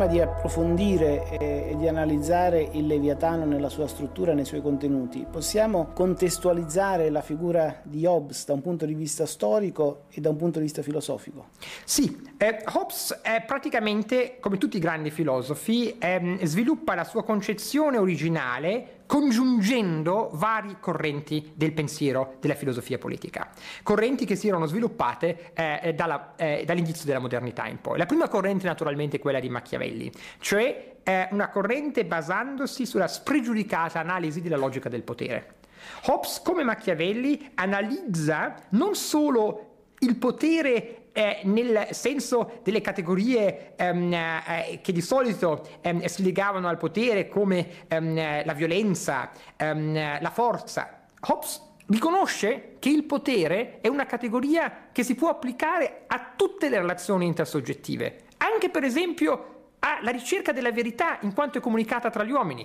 prima di approfondire e di analizzare il Leviatano nella sua struttura e nei suoi contenuti, possiamo contestualizzare la figura di Hobbes da un punto di vista storico e da un punto di vista filosofico? Sì, eh, Hobbes è praticamente, come tutti i grandi filosofi, eh, sviluppa la sua concezione originale congiungendo vari correnti del pensiero della filosofia politica, correnti che si erano sviluppate eh, eh, dalla, eh, dall'inizio della modernità in poi. La prima corrente naturalmente è quella di Machiavelli, cioè eh, una corrente basandosi sulla spregiudicata analisi della logica del potere. Hobbes, come Machiavelli, analizza non solo il potere nel senso delle categorie ehm, eh, che di solito ehm, si legavano al potere come ehm, la violenza, ehm, la forza. Hobbes riconosce che il potere è una categoria che si può applicare a tutte le relazioni intersoggettive, anche per esempio alla ricerca della verità in quanto è comunicata tra gli uomini.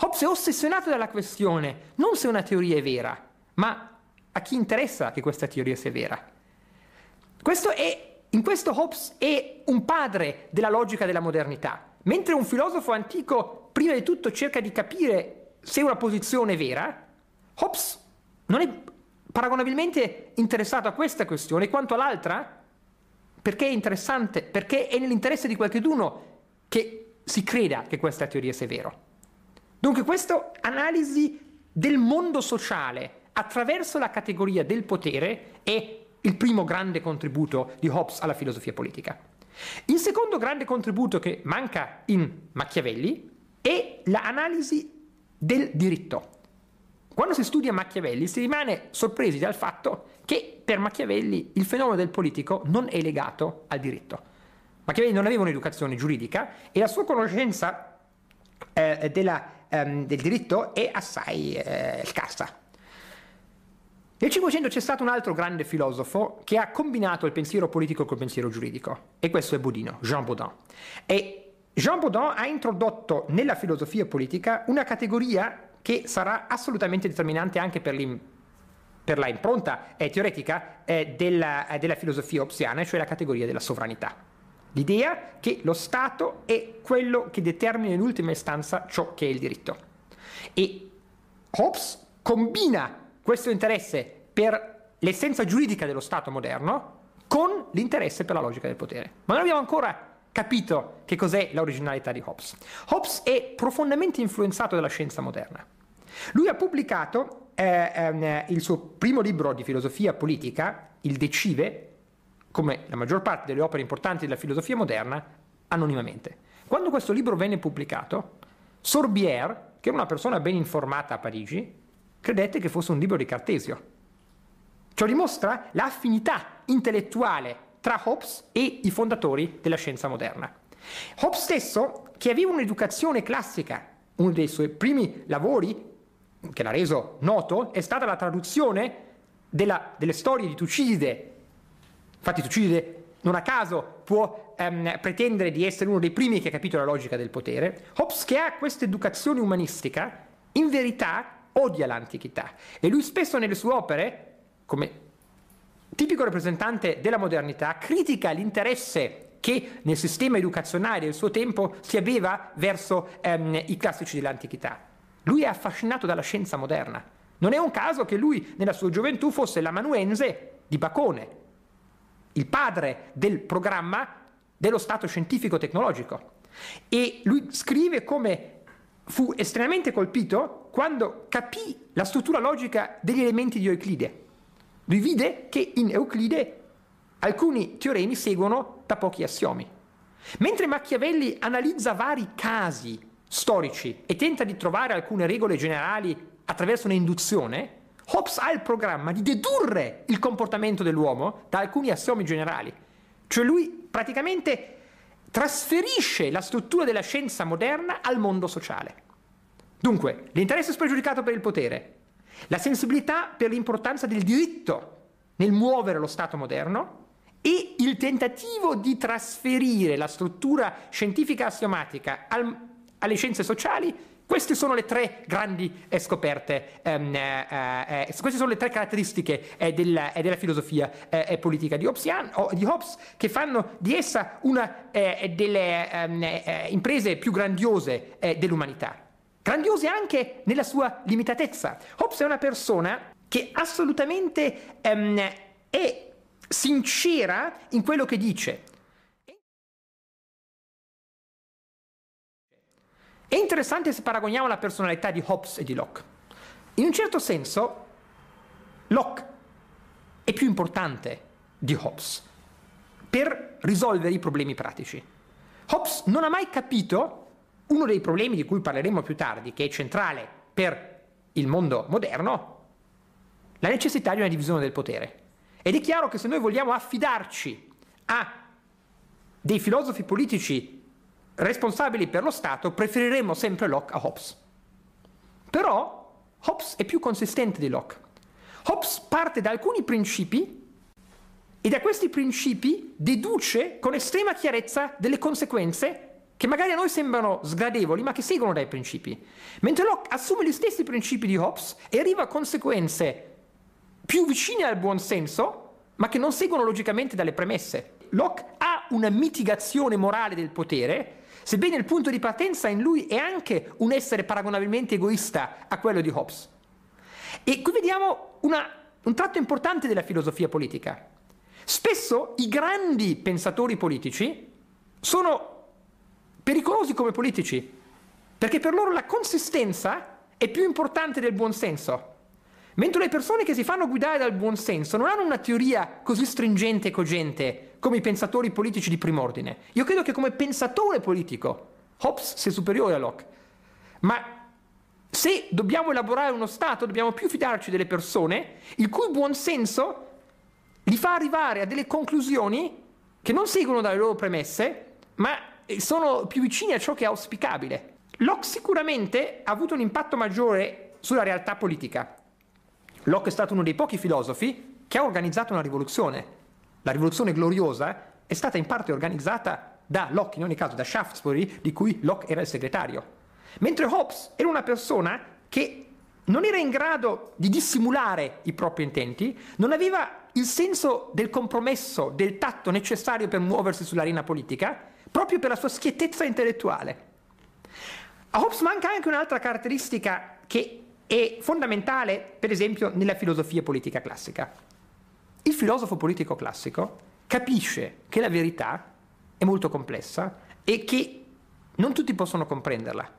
Hobbes è ossessionato dalla questione non se una teoria è vera, ma a chi interessa che questa teoria sia vera. Questo è, in questo Hobbes è un padre della logica della modernità. Mentre un filosofo antico prima di tutto cerca di capire se una posizione è vera, Hobbes non è paragonabilmente interessato a questa questione quanto all'altra, perché è interessante, perché è nell'interesse di qualcheduno che si creda che questa teoria sia vera. Dunque questa analisi del mondo sociale attraverso la categoria del potere è il primo grande contributo di Hobbes alla filosofia politica. Il secondo grande contributo che manca in Machiavelli è l'analisi del diritto. Quando si studia Machiavelli si rimane sorpresi dal fatto che per Machiavelli il fenomeno del politico non è legato al diritto. Machiavelli non aveva un'educazione giuridica e la sua conoscenza eh, della, ehm, del diritto è assai eh, scarsa. Nel Cinquecento c'è stato un altro grande filosofo che ha combinato il pensiero politico col pensiero giuridico, e questo è Bodino, Jean Baudin. E Jean Baudin ha introdotto nella filosofia politica una categoria che sarà assolutamente determinante anche per l'impatto per la impronta eh, teoretica eh, della, eh, della, filosofia opziana, cioè la categoria della sovranità. L'idea che lo Stato è quello che determina in ultima istanza ciò che è il diritto. E Hobbes combina questo interesse per l'essenza giuridica dello Stato moderno con l'interesse per la logica del potere. Ma non abbiamo ancora capito che cos'è l'originalità di Hobbes. Hobbes è profondamente influenzato dalla scienza moderna. Lui ha pubblicato eh, ehm, il suo primo libro di filosofia politica, Il Decive, come la maggior parte delle opere importanti della filosofia moderna, anonimamente. Quando questo libro venne pubblicato, Sorbière, che era una persona ben informata a Parigi, credette che fosse un libro di Cartesio. Ciò dimostra l'affinità intellettuale tra Hobbes e i fondatori della scienza moderna. Hobbes stesso, che aveva un'educazione classica, uno dei suoi primi lavori che l'ha reso noto è stata la traduzione della, delle storie di Tucide. Infatti Tucide non a caso può ehm, pretendere di essere uno dei primi che ha capito la logica del potere. Hobbes che ha questa educazione umanistica, in verità odia l'antichità e lui spesso nelle sue opere, come tipico rappresentante della modernità, critica l'interesse che nel sistema educazionale del suo tempo si aveva verso ehm, i classici dell'antichità. Lui è affascinato dalla scienza moderna. Non è un caso che lui nella sua gioventù fosse l'amanuense di Bacone, il padre del programma dello Stato scientifico tecnologico. E lui scrive come fu estremamente colpito quando capì la struttura logica degli elementi di Euclide. Lui vide che in Euclide alcuni teoremi seguono da pochi assiomi. Mentre Machiavelli analizza vari casi storici e tenta di trovare alcune regole generali attraverso un'induzione, Hobbes ha il programma di dedurre il comportamento dell'uomo da alcuni assiomi generali. Cioè lui praticamente trasferisce la struttura della scienza moderna al mondo sociale. Dunque, l'interesse spregiudicato per il potere, la sensibilità per l'importanza del diritto nel muovere lo Stato moderno e il tentativo di trasferire la struttura scientifica assiomatica al, alle scienze sociali queste sono le tre grandi eh, scoperte, ehm, eh, eh, eh, queste sono le tre caratteristiche eh, del, eh, della filosofia politica di Hobbes, di Hobbes, che fanno di essa una delle ehm, imprese più grandiose dell'umanità. Grandiose anche nella sua limitatezza. Hobbes è una persona che assolutamente ehm, è sincera in quello che dice, È interessante se paragoniamo la personalità di Hobbes e di Locke. In un certo senso, Locke è più importante di Hobbes per risolvere i problemi pratici. Hobbes non ha mai capito uno dei problemi di cui parleremo più tardi, che è centrale per il mondo moderno, la necessità di una divisione del potere. Ed è chiaro che se noi vogliamo affidarci a dei filosofi politici responsabili per lo Stato preferiremmo sempre Locke a Hobbes. Però Hobbes è più consistente di Locke. Hobbes parte da alcuni principi e da questi principi deduce con estrema chiarezza delle conseguenze che magari a noi sembrano sgradevoli, ma che seguono dai principi. Mentre Locke assume gli stessi principi di Hobbes e arriva a conseguenze più vicine al buonsenso, ma che non seguono logicamente dalle premesse. Locke ha una mitigazione morale del potere, sebbene il punto di partenza in lui è anche un essere paragonabilmente egoista a quello di Hobbes. E qui vediamo una, un tratto importante della filosofia politica. Spesso i grandi pensatori politici sono pericolosi come politici, perché per loro la consistenza è più importante del buonsenso. Mentre le persone che si fanno guidare dal buonsenso non hanno una teoria così stringente e cogente come i pensatori politici di prim'ordine. Io credo che come pensatore politico Hobbes sia superiore a Locke. Ma se dobbiamo elaborare uno Stato, dobbiamo più fidarci delle persone, il cui buonsenso li fa arrivare a delle conclusioni che non seguono dalle loro premesse, ma eh, sono più vicini a ciò che è auspicabile. Locke sicuramente ha avuto un impatto maggiore sulla realtà politica. Locke è stato uno dei pochi filosofi che ha organizzato una rivoluzione. La rivoluzione gloriosa è stata in parte organizzata da Locke, in ogni caso da Shaftesbury, di cui Locke era il segretario. Mentre Hobbes era una persona che non era in grado di dissimulare i propri intenti, non aveva il senso del compromesso, del tatto necessario per muoversi sull'arena politica, proprio per la sua schiettezza intellettuale. A Hobbes manca anche un'altra caratteristica che è fondamentale, per esempio, nella filosofia politica classica. Il filosofo politico classico capisce che la verità è molto complessa e che non tutti possono comprenderla.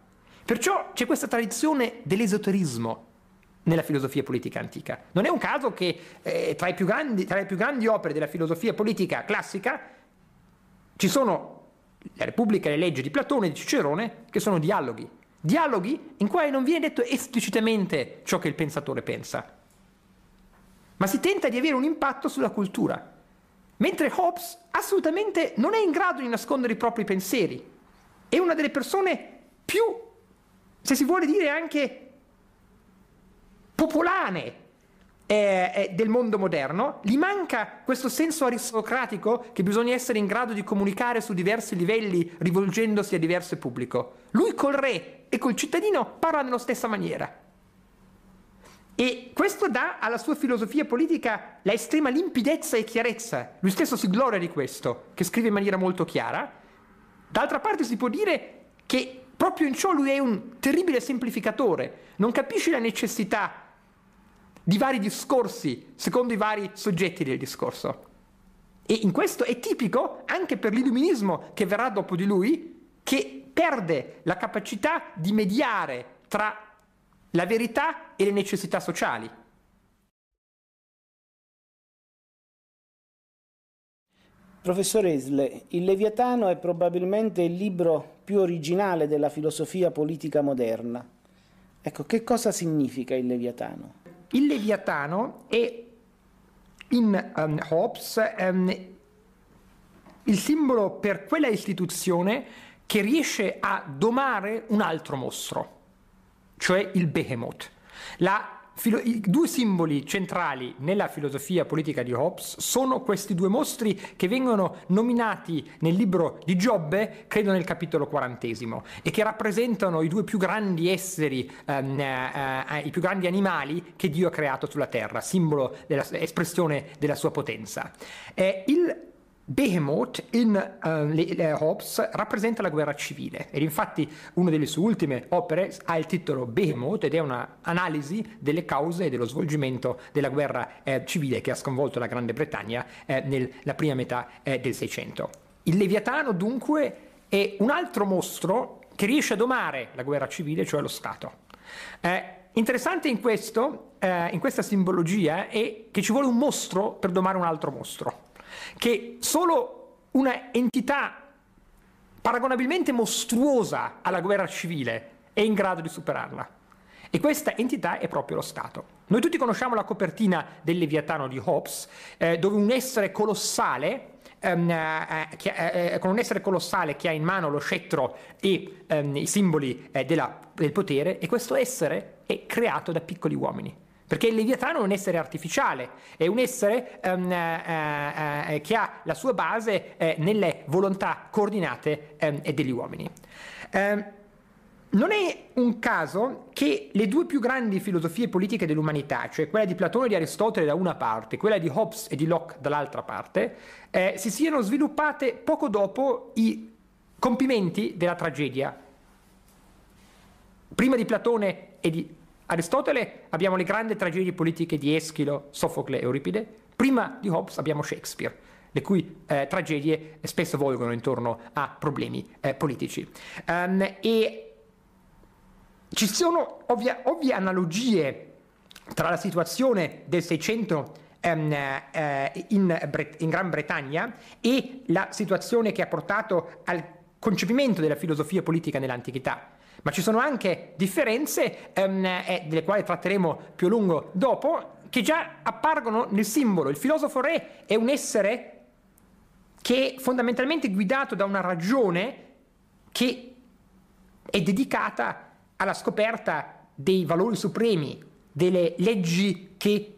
Perciò c'è questa tradizione dell'esoterismo nella filosofia politica antica. Non è un caso che eh, tra, grandi, tra le più grandi opere della filosofia politica classica ci sono la Repubblica e le leggi di Platone e di Cicerone, che sono dialoghi. Dialoghi in cui non viene detto esplicitamente ciò che il pensatore pensa, ma si tenta di avere un impatto sulla cultura. Mentre Hobbes assolutamente non è in grado di nascondere i propri pensieri. È una delle persone più, se si vuole dire anche, popolane eh, eh del mondo moderno. Gli manca questo senso aristocratico che bisogna essere in grado di comunicare su diversi livelli rivolgendosi a diverso pubblico. Lui col re e col cittadino parla nella stessa maniera. E questo dà alla sua filosofia politica la estrema limpidezza e chiarezza. Lui stesso si gloria di questo, che scrive in maniera molto chiara. D'altra parte si può dire che proprio in ciò lui è un terribile semplificatore, non capisce la necessità di vari discorsi secondo i vari soggetti del discorso. E in questo è tipico anche per l'illuminismo che verrà dopo di lui, che perde la capacità di mediare tra la verità e le necessità sociali. Professor Esle, il Leviatano è probabilmente il libro più originale della filosofia politica moderna. Ecco, che cosa significa il Leviatano? Il Leviatano è in um, Hobbes um, il simbolo per quella istituzione che riesce a domare un altro mostro cioè il behemoth. La Filo- I due simboli centrali nella filosofia politica di Hobbes sono questi due mostri che vengono nominati nel libro di Giobbe, credo nel capitolo quarantesimo, e che rappresentano i due più grandi esseri, ehm, eh, eh, i più grandi animali che Dio ha creato sulla terra, simbolo della espressione della sua potenza. Eh, il Behemoth in uh, Hobbes rappresenta la guerra civile ed infatti una delle sue ultime opere ha il titolo Behemoth ed è un'analisi delle cause e dello svolgimento della guerra eh, civile che ha sconvolto la Grande Bretagna eh, nella prima metà eh, del Seicento. Il Leviatano dunque è un altro mostro che riesce a domare la guerra civile, cioè lo Stato. Eh, interessante in, questo, eh, in questa simbologia è che ci vuole un mostro per domare un altro mostro che solo una entità paragonabilmente mostruosa alla guerra civile è in grado di superarla. E questa entità è proprio lo Stato. Noi tutti conosciamo la copertina del Leviatano di Hobbes, eh, dove un essere colossale ehm, eh, eh, che, eh, eh, con un essere colossale che ha in mano lo scettro e ehm, i simboli eh, della, del potere e questo essere è creato da piccoli uomini. Perché il Leviatano è un essere artificiale, è un essere um, uh, uh, uh, che ha la sua base nelle volontà coordinate um, degli uomini. Um, non è un caso che le due più grandi filosofie politiche dell'umanità, cioè quella di Platone e di Aristotele da una parte, quella di Hobbes e di Locke dall'altra parte, eh, si siano sviluppate poco dopo i compimenti della tragedia. Prima di Platone e di Aristotele abbiamo le grandi tragedie politiche di Eschilo, Sofocle e Euripide, prima di Hobbes abbiamo Shakespeare, le cui eh, tragedie spesso volgono intorno a problemi eh, politici. Um, e ci sono ovvie, ovvie analogie tra la situazione del 600 ehm, eh, in, Bre- in, Gran Bretagna e la situazione che ha portato al concepimento della filosofia politica nell'antichità ma ci sono anche differenze ehm, eh, delle quali tratteremo più a lungo dopo, che già appargono nel simbolo. Il filosofo re è un essere che è fondamentalmente guidato da una ragione che è dedicata alla scoperta dei valori supremi, delle leggi che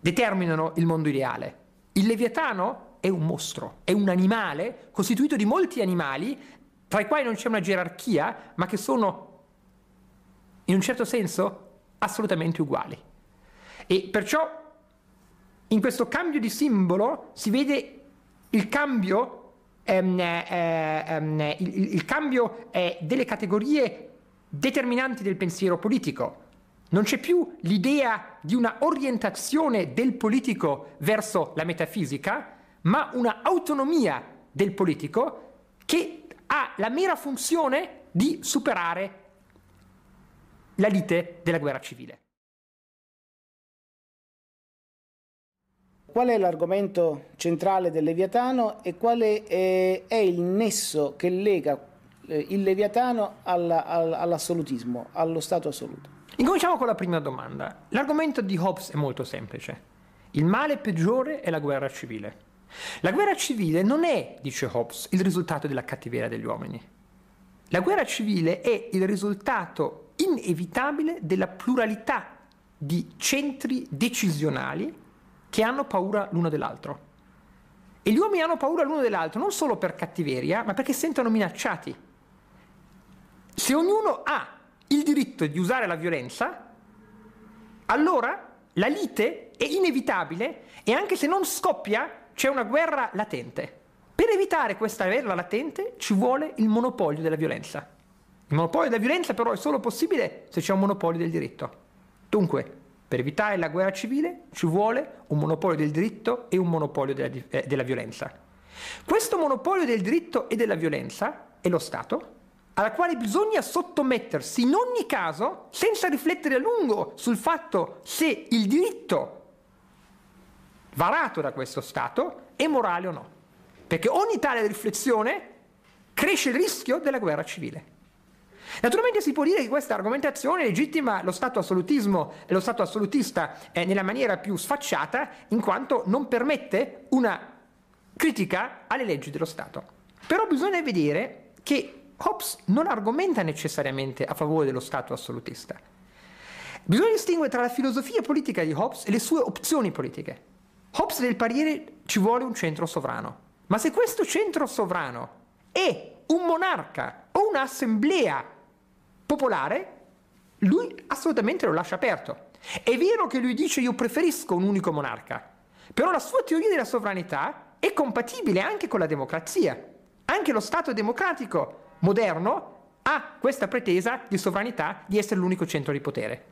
determinano il mondo ideale. Il Leviatano è un mostro, è un animale costituito di molti animali tra i quali non c'è una gerarchia, ma che sono in un certo senso assolutamente uguali. E perciò in questo cambio di simbolo si vede il cambio, ehm, eh, ehm, il, il cambio eh, delle categorie determinanti del pensiero politico. Non c'è più l'idea di una orientazione del politico verso la metafisica, ma una autonomia del politico che ha la mera funzione di superare la lite della guerra civile. Qual è l'argomento centrale del Leviatano e quale è il nesso che lega eh, il Leviatano all'assolutismo, allo stato assoluto? Incominciamo con la prima domanda. L'argomento di Hobbes è molto semplice. Il male peggiore è la guerra civile. La guerra civile non è, dice Hobbes, il risultato della cattiveria degli uomini. La guerra civile è il risultato inevitabile della pluralità di centri decisionali che hanno paura l'uno dell'altro. E gli uomini hanno paura l'uno dell'altro non solo per cattiveria, ma perché sentono minacciati. Se ognuno ha il diritto di usare la violenza, allora la lite è inevitabile e anche se non scoppia, c'è una guerra latente. Per evitare questa guerra latente ci vuole il monopolio della violenza. Il monopolio della violenza però è solo possibile se c'è un monopolio del diritto. Dunque, per evitare la guerra civile ci vuole un monopolio del diritto e un monopolio della, eh, della violenza. Questo monopolio del diritto e della violenza è lo Stato, alla quale bisogna sottomettersi in ogni caso senza riflettere a lungo sul fatto se il diritto varato da questo Stato, è morale o no. Perché ogni tale riflessione cresce il rischio della guerra civile. Naturalmente si può dire che questa argomentazione legittima lo Stato assolutismo e lo Stato assolutista eh, nella maniera più sfacciata, in quanto non permette una critica alle leggi dello Stato. Però bisogna vedere che Hobbes non argomenta necessariamente a favore dello Stato assolutista. Bisogna distinguere tra la filosofia politica di Hobbes e le sue opzioni politiche. Hobbes del pariere ci vuole un centro sovrano. Ma se questo centro sovrano è un monarca o un'assemblea popolare, lui assolutamente lo lascia aperto. È vero che lui dice io preferisco un unico monarca, però la sua teoria della sovranità è compatibile anche con la democrazia. Anche lo Stato democratico moderno ha questa pretesa di sovranità di essere l'unico centro di potere.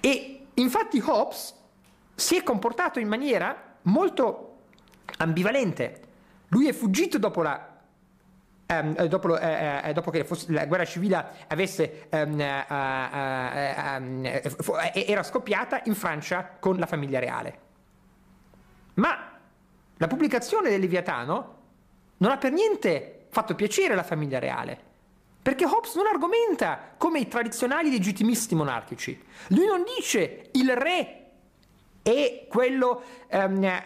E infatti Hobbes si è comportato in maniera molto ambivalente. Lui è fuggito dopo la ehm, eh, dopo, eh, eh, eh, dopo, che la guerra civile avesse, ehm, ehm era scoppiata in Francia con la famiglia reale. Ma la pubblicazione del Leviatano non ha per niente fatto piacere alla famiglia reale, perché Hobbes non argomenta come i tradizionali legittimisti monarchici. Lui non dice il re e quello, ehm, eh,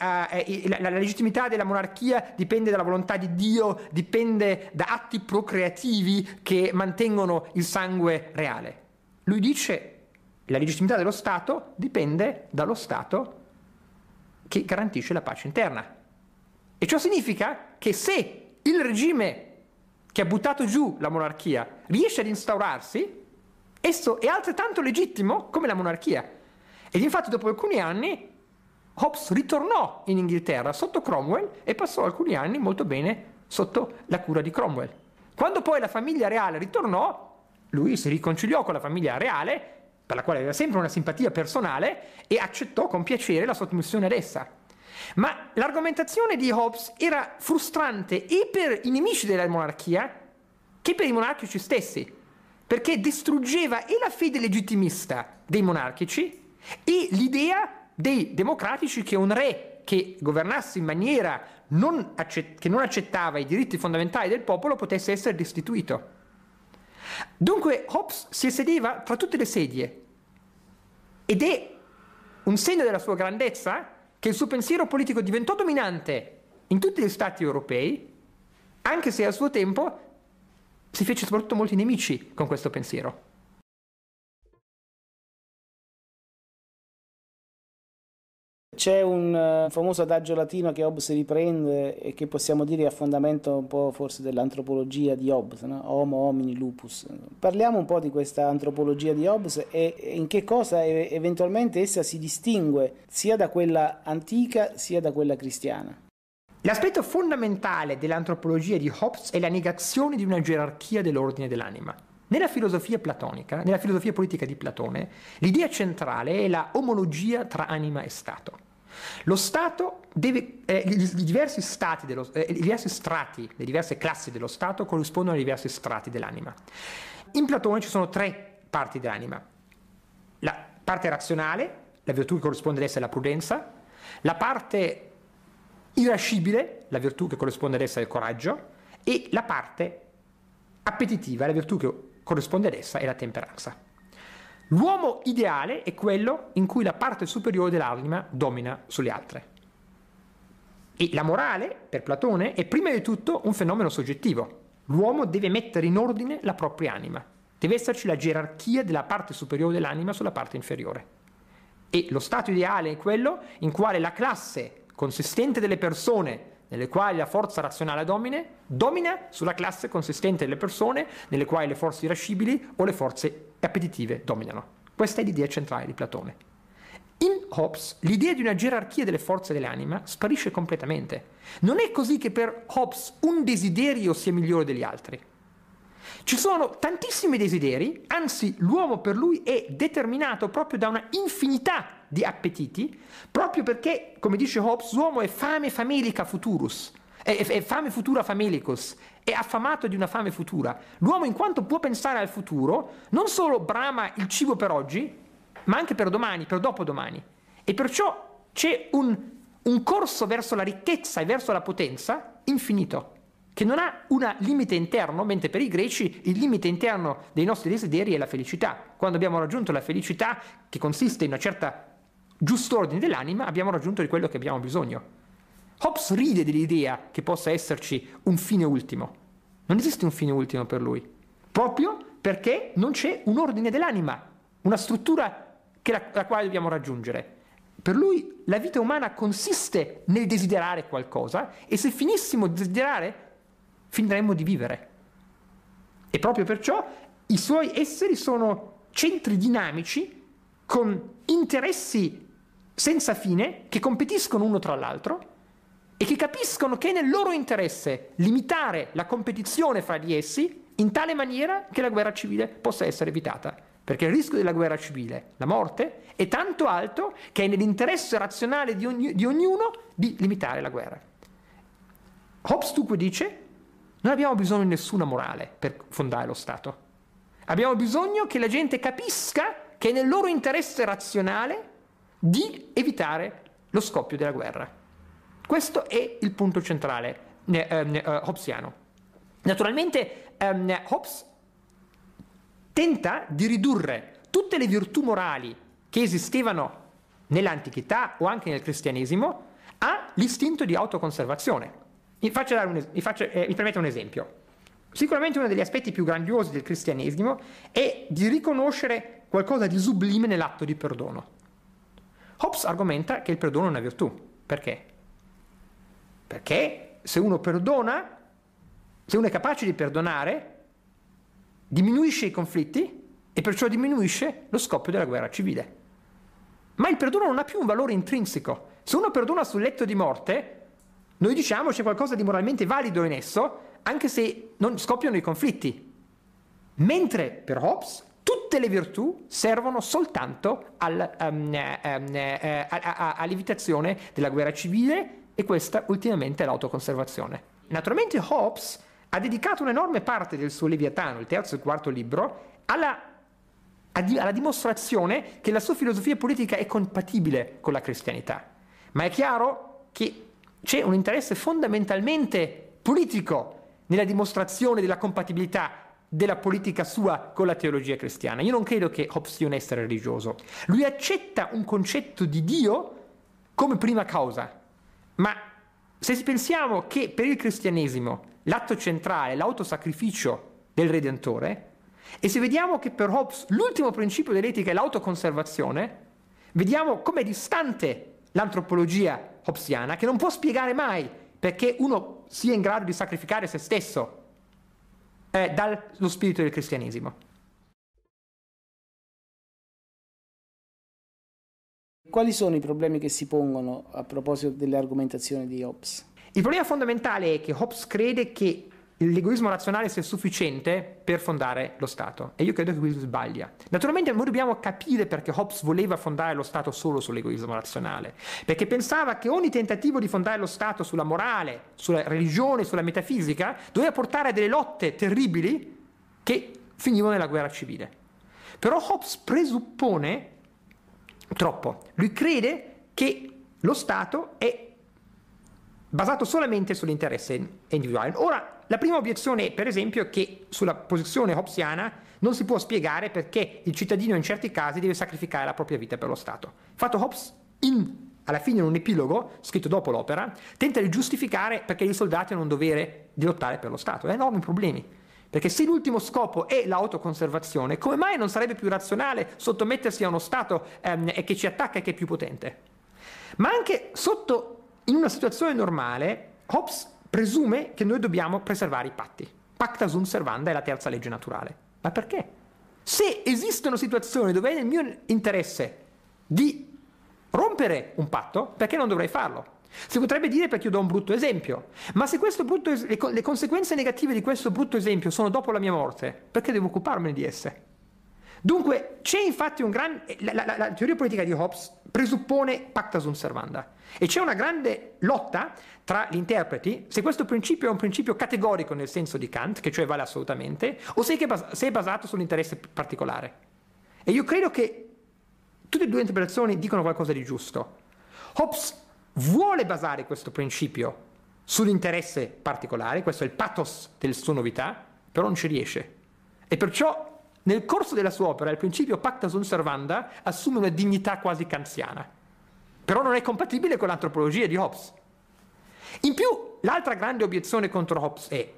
eh la, la, legittimità della monarchia dipende dalla volontà di Dio, dipende da atti procreativi che mantengono il sangue reale. Lui dice che la legittimità dello Stato dipende dallo Stato che garantisce la pace interna. E ciò significa che se il regime che ha buttato giù la monarchia riesce ad instaurarsi, esso è altrettanto legittimo come la monarchia. Ed infatti dopo alcuni anni Hobbes ritornò in Inghilterra sotto Cromwell e passò alcuni anni molto bene sotto la cura di Cromwell. Quando poi la famiglia reale ritornò, lui si riconciliò con la famiglia reale, per la quale aveva sempre una simpatia personale, e accettò con piacere la sottomissione ad essa. Ma l'argomentazione di Hobbes era frustrante e per i nemici della monarchia che per i monarchici stessi, perché distruggeva e la fede legittimista dei monarchici e l'idea dei democratici che un re che governasse in maniera non accett- che non accettava i diritti fondamentali del popolo potesse essere destituito. Dunque Hobbes si sedeva tra tutte le sedie ed è un segno della sua grandezza che il suo pensiero politico diventò dominante in tutti gli stati europei, anche se al suo tempo si fece soprattutto molti nemici con questo pensiero. C'è un eh, famoso adagio latino che Hobbes riprende e che possiamo dire è a fondamento un po' forse dell'antropologia di Hobbes, no? Homo homini lupus. Parliamo un po' di questa antropologia di Hobbes e in che cosa eventualmente essa si distingue sia da quella antica sia da quella cristiana. L'aspetto fondamentale dell'antropologia di Hobbes è la negazione di una gerarchia dell'ordine dell'anima. Nella filosofia platonica, nella filosofia politica di Platone, l'idea centrale è la omologia tra anima e Stato. Lo Stato deve, eh, i diversi stati dello, eh, i diversi strati, le diverse classi dello Stato corrispondono ai diversi strati dell'anima. In Platone ci sono tre parti dell'anima. La parte razionale, la virtù che corrisponde ad essa è la prudenza, la parte irascibile, la virtù che corrisponde ad essa è il coraggio, e la parte appetitiva, la virtù che corrisponde ad essa è la temperanza. L'uomo ideale è quello in cui la parte superiore dell'anima domina sulle altre. E la morale, per Platone, è prima di tutto un fenomeno soggettivo. L'uomo deve mettere in ordine la propria anima. Deve esserci la gerarchia della parte superiore dell'anima sulla parte inferiore. E lo stato ideale è quello in quale la classe consistente delle persone, nelle quali la forza razionale domina, domina sulla classe consistente delle persone, nelle quali le forze irascibili o le forze appetitive dominano. Questa è l'idea centrale di Platone. In Hobbes l'idea di una gerarchia delle forze dell'anima sparisce completamente. Non è così che per Hobbes un desiderio sia migliore degli altri. Ci sono tantissimi desideri, anzi l'uomo per lui è determinato proprio da una infinità di appetiti, proprio perché, come dice Hobbes, l'uomo è fame famelica futurus, è, è fame futura famelicus, è affamato di una fame futura. L'uomo in quanto può pensare al futuro, non solo brama il cibo per oggi, ma anche per domani, per dopodomani. E perciò c'è un, un corso verso la ricchezza e verso la potenza infinito, che non ha un limite interno, mentre per i greci il limite interno dei nostri desideri è la felicità. Quando abbiamo raggiunto la felicità, che consiste in una certa giusto ordine dell'anima, abbiamo raggiunto di quello che abbiamo bisogno. Hobbes ride dell'idea che possa esserci un fine ultimo. Non esiste un fine ultimo per lui, proprio perché non c'è un ordine dell'anima, una struttura la, la quale dobbiamo raggiungere. Per lui la vita umana consiste nel desiderare qualcosa e se finissimo di desiderare, finiremmo di vivere. E proprio perciò i suoi esseri sono centri dinamici con interessi senza fine che competiscono uno tra l'altro e che capiscono che è nel loro interesse limitare la competizione fra di essi in tale maniera che la guerra civile possa essere evitata. Perché il rischio della guerra civile, la morte, è tanto alto che è nell'interesse razionale di, ogni, di ognuno di limitare la guerra. Hobbes dunque dice, non abbiamo bisogno di nessuna morale per fondare lo Stato. Abbiamo bisogno che la gente capisca che è nel loro interesse razionale di evitare lo scoppio della guerra. Questo è il punto centrale eh, ehm, eh, hobbesiano. Naturalmente ehm, Hobbes tenta di ridurre tutte le virtù morali che esistevano nell'antichità o anche nel cristianesimo all'istinto di autoconservazione. Mi, un, mi, faccio, eh, mi permette un esempio. Sicuramente uno degli aspetti più grandiosi del cristianesimo è di riconoscere qualcosa di sublime nell'atto di perdono. Hobbes argomenta che il perdono è una virtù. Perché? Perché se uno perdona, se uno è capace di perdonare, diminuisce i conflitti e perciò diminuisce lo scoppio della guerra civile. Ma il perdono non ha più un valore intrinseco. Se uno perdona sul letto di morte, noi diciamo c'è qualcosa di moralmente valido in esso, anche se non scoppiano i conflitti. Mentre per Hobbes tutte le virtù servono soltanto al, um, um, uh, uh, uh, all'evitazione della guerra civile e questa ultimamente è l'autoconservazione. Naturalmente Hobbes ha dedicato un'enorme parte del suo Leviatano, il terzo e il quarto libro, alla, alla dimostrazione che la sua filosofia politica è compatibile con la cristianità. Ma è chiaro che c'è un interesse fondamentalmente politico nella dimostrazione della compatibilità della politica sua con la teologia cristiana. Io non credo che Hobbes sia un essere religioso. Lui accetta un concetto di Dio come prima causa, ma se pensiamo che per il cristianesimo l'atto centrale è l'autosacrificio del Redentore, e se vediamo che per Hobbes l'ultimo principio dell'etica è l'autoconservazione, vediamo com'è distante l'antropologia hobbesiana, che non può spiegare mai perché uno sia in grado di sacrificare se stesso eh, dallo spirito del cristianesimo. Quali sono i problemi che si pongono a proposito delle argomentazioni di Hobbes? Il problema fondamentale è che Hobbes crede che l'egoismo razionale sia sufficiente per fondare lo Stato e io credo che questo sbaglia. Naturalmente noi dobbiamo capire perché Hobbes voleva fondare lo Stato solo sull'egoismo razionale, perché pensava che ogni tentativo di fondare lo Stato sulla morale, sulla religione, sulla metafisica doveva portare a delle lotte terribili che finivano nella guerra civile. Però Hobbes presuppone troppo. Lui crede che lo Stato è basato solamente sull'interesse individuale. Ora, la prima obiezione, per esempio, è che sulla posizione hobbesiana non si può spiegare perché il cittadino in certi casi deve sacrificare la propria vita per lo Stato. Fatto Hobbes, in, alla fine in un epilogo, scritto dopo l'opera, tenta di giustificare perché i soldati hanno un dovere di lottare per lo Stato. Enormi problemi. Perché se l'ultimo scopo è l'autoconservazione, come mai non sarebbe più razionale sottomettersi a uno Stato ehm, che ci attacca e che è più potente? Ma anche sotto, in una situazione normale, Hobbes presume che noi dobbiamo preservare i patti. Pacta sunt servanda è la terza legge naturale. Ma perché? Se esistono situazioni dove è nel mio interesse di rompere un patto, perché non dovrei farlo? Si potrebbe dire perché io do un brutto esempio, ma se es- le, co- le conseguenze negative di questo brutto esempio sono dopo la mia morte, perché devo occuparmene di esse? Dunque c'è infatti un grande... Eh, la, la, la, teoria politica di Hobbes presuppone pacta sunt servanda e c'è una grande lotta tra gli interpreti se questo principio è un principio categorico nel senso di Kant, che cioè vale assolutamente, o se è, bas- se è basato sull'interesse particolare. E io credo che tutte e due le interpretazioni dicono qualcosa di giusto. Hobbes vuole basare questo principio sull'interesse particolare, questo è il pathos della sua novità, però non ci riesce. E perciò nel corso della sua opera il principio pacta sunt servanda assume una dignità quasi kantiana, però non è compatibile con l'antropologia di Hobbes. In più, l'altra grande obiezione contro Hobbes è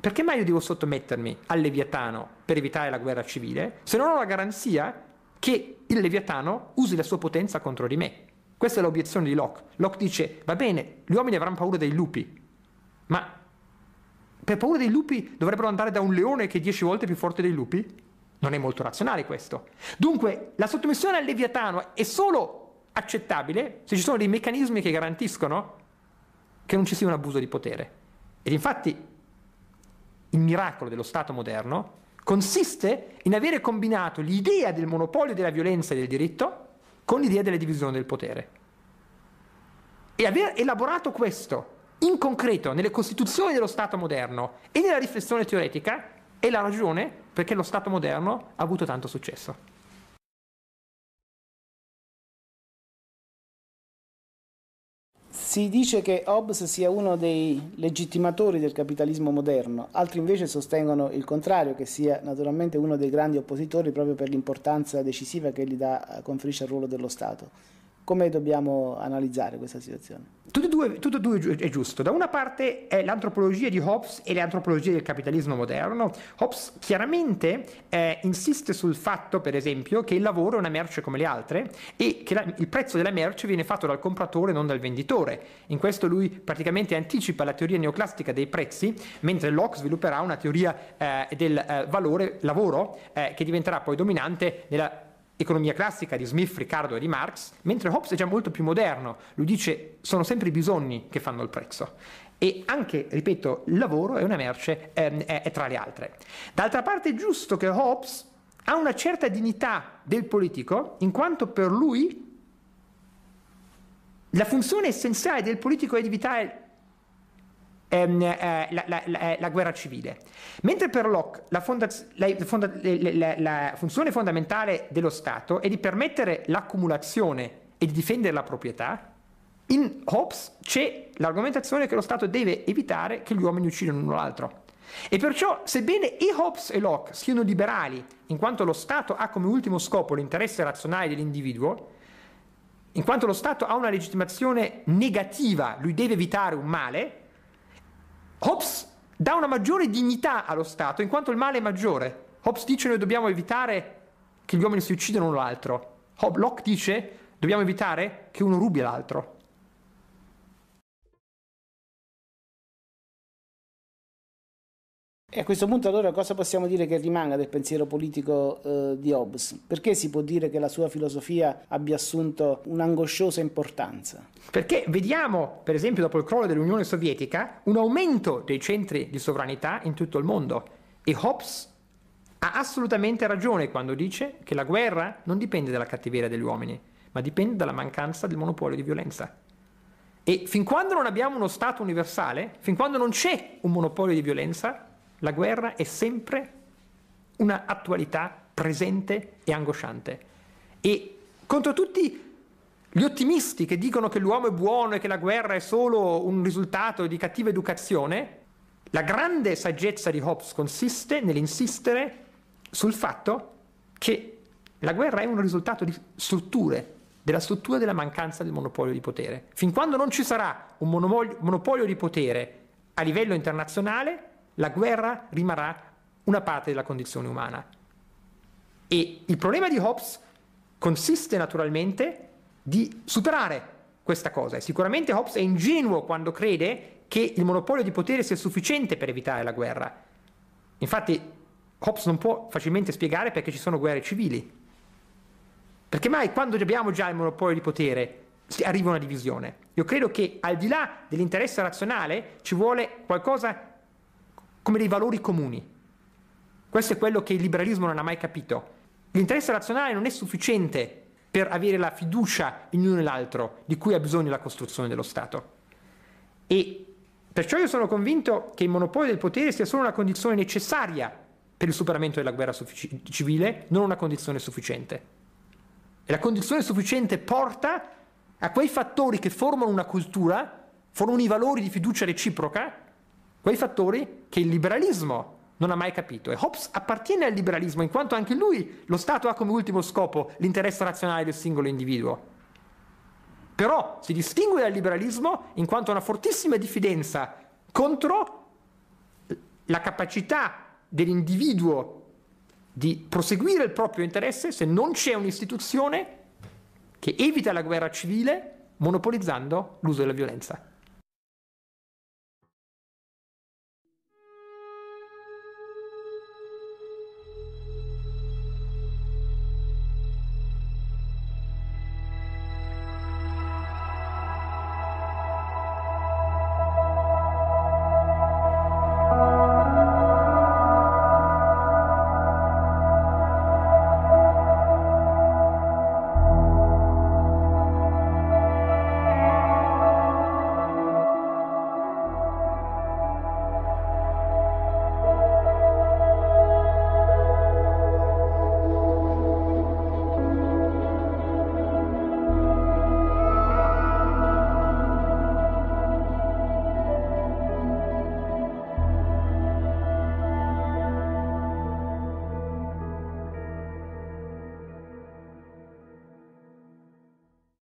perché mai io devo sottomettermi al Leviatano per evitare la guerra civile se non ho la garanzia che il Leviatano usi la sua potenza contro di me? Questa è l'obiezione di Locke. Locke dice, va bene, gli uomini avranno paura dei lupi, ma per paura dei lupi dovrebbero andare da un leone che è dieci volte più forte dei lupi? Non è molto razionale questo. Dunque, la sottomissione al Leviatano è solo accettabile se ci sono dei meccanismi che garantiscono che non ci sia un abuso di potere. Ed infatti il miracolo dello Stato moderno consiste in avere combinato l'idea del monopolio della violenza e del diritto con l'idea della divisione del potere. E aver elaborato questo in concreto nelle costituzioni dello Stato moderno e nella riflessione teoretica è la ragione perché lo Stato moderno ha avuto tanto successo. Si dice che Hobbes sia uno dei legittimatori del capitalismo moderno, altri invece sostengono il contrario, che sia naturalmente uno dei grandi oppositori proprio per l'importanza decisiva che gli dà, eh, conferisce al ruolo dello Stato come dobbiamo analizzare questa situazione? Tutto e, due, tutto e due è giusto. Da una parte è l'antropologia di Hobbes e l'antropologia del capitalismo moderno. Hobbes chiaramente eh, insiste sul fatto, per esempio, che il lavoro è una merce come le altre e che la, il prezzo della merce viene fatto dal compratore e non dal venditore. In questo lui praticamente anticipa la teoria neoclassica dei prezzi, mentre Locke svilupperà una teoria eh, del eh, valore lavoro eh, che diventerà poi dominante nella economia classica di Smith, Riccardo e di Marx, mentre Hobbes è già molto più moderno, lui dice sono sempre i bisogni che fanno il prezzo e anche, ripeto, il lavoro è una merce ehm, è, è tra le altre. D'altra parte è giusto che Hobbes ha una certa dignità del politico, in quanto per lui la funzione essenziale del politico è di evitare ehm, eh, la, la, la, eh, la, guerra civile. Mentre per Locke fondaz- fonda- la funzione fondamentale dello Stato è di permettere l'accumulazione e di difendere la proprietà, in Hobbes c'è l'argomentazione che lo Stato deve evitare che gli uomini uccidano l'uno l'altro. E perciò, sebbene e Hobbes e Locke siano liberali, in quanto lo Stato ha come ultimo scopo l'interesse razionale dell'individuo, in quanto lo Stato ha una legittimazione negativa, lui deve evitare un male, Hobbes dà una maggiore dignità allo Stato in quanto il male è maggiore. Hobbes dice noi dobbiamo evitare che gli uomini si uccidano l'un l'altro. Hob- Locke dice dobbiamo evitare che uno rubi l'altro. E a questo punto allora cosa possiamo dire che rimanga del pensiero politico eh, di Hobbes? Perché si può dire che la sua filosofia abbia assunto un'angosciosa importanza? Perché vediamo, per esempio, dopo il crollo dell'Unione Sovietica, un aumento dei centri di sovranità in tutto il mondo. E Hobbes ha assolutamente ragione quando dice che la guerra non dipende dalla cattiveria degli uomini, ma dipende dalla mancanza del monopolio di violenza. E fin quando non abbiamo uno Stato universale, fin quando non c'è un monopolio di violenza, la guerra è sempre una attualità presente e angosciante. E contro tutti gli ottimisti che dicono che l'uomo è buono e che la guerra è solo un risultato di cattiva educazione, la grande saggezza di Hobbes consiste nell'insistere sul fatto che la guerra è un risultato di strutture, della struttura della mancanza del monopolio di potere. Fin quando non ci sarà un monopolio di potere a livello internazionale, la guerra rimarrà una parte della condizione umana. E il problema di Hobbes consiste naturalmente di superare questa cosa. E sicuramente Hobbes è ingenuo quando crede che il monopolio di potere sia sufficiente per evitare la guerra. Infatti Hobbes non può facilmente spiegare perché ci sono guerre civili. Perché mai quando abbiamo già il monopolio di potere arriva una divisione? Io credo che al di là dell'interesse razionale ci vuole qualcosa come dei valori comuni. Questo è quello che il liberalismo non ha mai capito. L'interesse razionale non è sufficiente per avere la fiducia in uno e l'altro di cui ha bisogno la costruzione dello Stato. E perciò io sono convinto che il monopolio del potere sia solo una condizione necessaria per il superamento della guerra suffic- civile, non una condizione sufficiente. E la condizione sufficiente porta a quei fattori che formano una cultura, formano i valori di fiducia reciproca quei fattori che il liberalismo non ha mai capito. E Hobbes appartiene al liberalismo in quanto anche lui lo Stato ha come ultimo scopo l'interesse nazionale del singolo individuo. Però si distingue dal liberalismo in quanto ha una fortissima diffidenza contro la capacità dell'individuo di proseguire il proprio interesse se non c'è un'istituzione che evita la guerra civile monopolizzando l'uso della violenza.